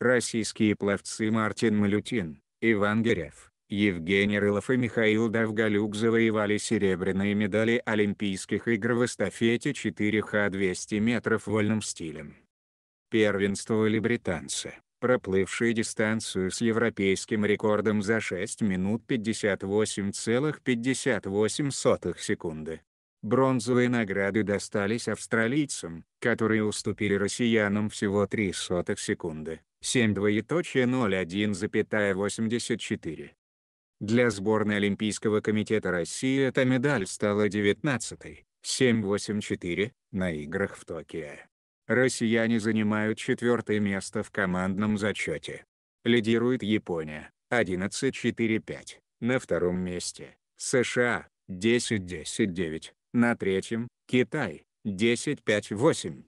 российские пловцы Мартин Малютин, Иван Герев, Евгений Рылов и Михаил Давгалюк завоевали серебряные медали Олимпийских игр в эстафете 4х200 метров вольным стилем. Первенствовали британцы, проплывшие дистанцию с европейским рекордом за 6 минут 58,58 секунды. Бронзовые награды достались австралийцам, которые уступили россиянам всего 0,03 секунды. 7 двоеточие 01,84. Для сборной Олимпийского комитета России эта медаль стала 19-й, на играх в Токио. Россияне занимают четвертое место в командном зачете. Лидирует Япония, 11.45, на втором месте, США, 10-10-9, на третьем, Китай, 10-5-8.